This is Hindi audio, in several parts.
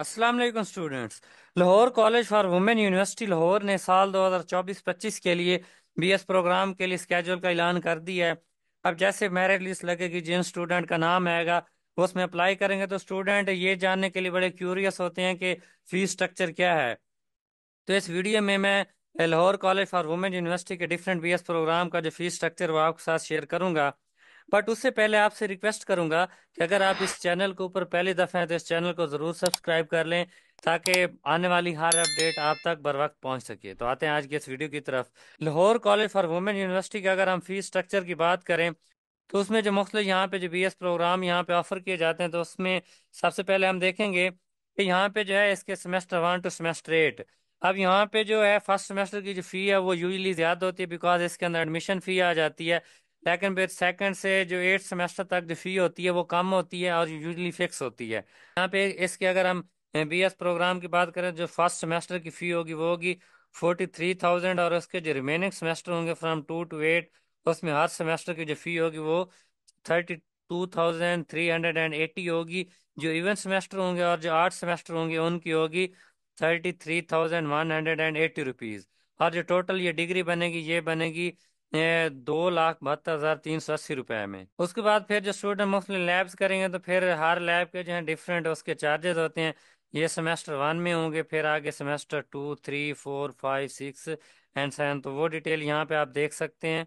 Aslam students Lahore college for women university Lahore ने साल 2024-25 के लिए बीएस प्रोग्राम के लिए स्केजूल का ऐलान कर दिया है अब जैसे मेरिट लिस्ट लगेगी जिन स्टूडेंट का नाम आएगा वो उसमें अप्लाई करेंगे तो स्टूडेंट ये जानने के लिए बड़े क्यूरियस होते हैं कि फीस स्ट्रक्चर क्या है तो इस वीडियो में मैं Lahore college for women university के डिफरेंट बी प्रोग्राम का जो फीस स्ट्रक्चर वो आपके साथ शेयर करूँगा बट उससे पहले आपसे रिक्वेस्ट करूंगा कि अगर आप इस चैनल के ऊपर पहली दफ़ा हैं तो इस चैनल को ज़रूर सब्सक्राइब कर लें ताकि आने वाली हर अपडेट आप तक बर वक्त पहुँच सके तो आते हैं आज की इस वीडियो की तरफ Lahore college for women university का अगर हम फीस स्ट्रक्चर की बात करें तो उसमें जो मुख्तु यहाँ पे जो बी एस प्रोग्राम यहाँ पे ऑफ़र किए जाते हैं तो उसमें सबसे पहले हम देखेंगे कि यहाँ पे जो है इसके semester one two semester eight अब यहाँ पे जो है फर्स्ट सेमेस्टर की जो फ़ी है वो यूजली ज़्यादा होती है बिकॉज इसके अंदर एडमिशन फ़ी आ जाती है सेकंड बेच सेकंड से जो एट सेमेस्टर तक जो फी होती है वो कम होती है और यूजली फिक्स होती है यहाँ पे इसके अगर हम बी एस प्रोग्राम की बात करें जो फर्स्ट सेमेस्टर की फ़ी होगी वो होगी फोर्टी थ्री थाउजेंड और उसके जो रिमेनिंग सेमेस्टर होंगे फ्राम टू टू एट उसमें हर सेमेस्टर की जो फ़ी होगी वो thirty two thousand three hundred and eighty होगी जो इवन सेमेस्टर होंगे और जो आठ सेमेस्टर होंगे उनकी होगी thirty three thousand one hundred and eighty rupees और जो टोटल ये डिग्री बनेगी ये बनेगी दो लाख बहत्तर हज़ार तीन सौ अस्सी रुपये में उसके बाद फिर जो स्टूडेंट मुफ्त लैब्स करेंगे तो फिर हर लैब के जो है डिफरेंट उसके चार्जेस होते हैं ये सेमेस्टर वन में होंगे फिर आगे semester two three four five six and seven तो वो डिटेल यहाँ पे आप देख सकते हैं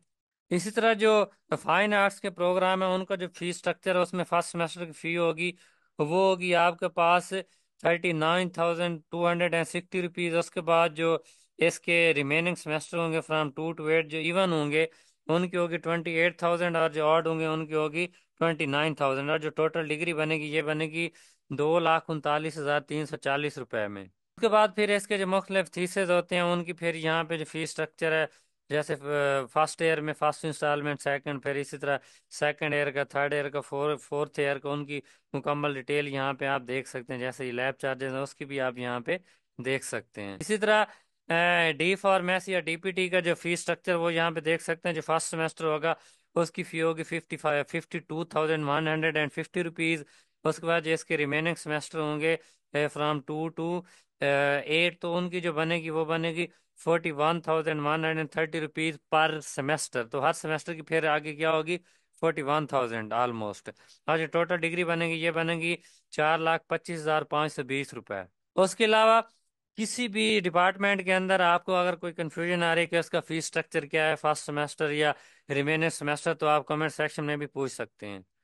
इसी तरह जो फाइन आर्ट्स के प्रोग्राम है उनका जो फीस स्ट्रक्चर है उसमें फर्स्ट सेमेस्टर की फ़ी होगी वो होगी आपके पास thirty nine thousand two hundred and sixty rupees उसके बाद जो इसके रिमेनिंग सेमेस्टर होंगे फ्रॉम टू टू एट जो इवन होंगे उनकी होगी ट्वेंटी एट थाउजेंड और जो ऑड होंगे उनकी होगी ट्वेंटी नाइन थाउजेंड और जो टोटल डिग्री बनेगी ये बनेगी दो लाख उनतालीस हज़ार तीन सौ चालीस रुपए में उसके बाद फिर इसके जो मुख्तलिफ थीसेज होते हैं उनकी फिर यहाँ पे जो फीस स्ट्रक्चर है जैसे फर्स्ट ईयर में फर्स्ट इंस्टॉलमेंट सेकंड फिर इसी तरह सेकंड ईयर का थर्ड ईयर का फोर फोर्थ ईयर का उनकी मुकम्मल डिटेल यहाँ पे आप देख सकते हैं जैसे लैब चार्जेस है उसकी भी आप यहाँ पे देख सकते हैं इसी तरह डी फॉर मैथ या डीपीटी का जो फीस स्ट्रक्चर वो यहाँ पे देख सकते हैं जो फर्स्ट सेमेस्टर होगा उसकी फ़ी होगी fifty five fifty two thousand one hundred and fifty rupees उसके बाद जो इसके रिमेनिंग सेमेस्टर होंगे फ्राम टू टू एट तो उनकी जो बनेगी वो बनेगी forty one thousand one hundred and thirty rupees पर सेमेस्टर तो हर सेमेस्टर की फिर आगे क्या होगी फोर्टी वन थाउजेंड ऑलमोस्ट और जो टोटल डिग्री बनेगी ये बनेगी चार लाख पच्चीस हज़ार पाँच सौ बीस रुपए उसके अलावा किसी भी डिपार्टमेंट के अंदर आपको अगर कोई कन्फ्यूजन आ रही है कि उसका फीस स्ट्रक्चर क्या है फर्स्ट सेमेस्टर या रिमेनिंग सेमेस्टर तो आप कमेंट सेक्शन में भी पूछ सकते हैं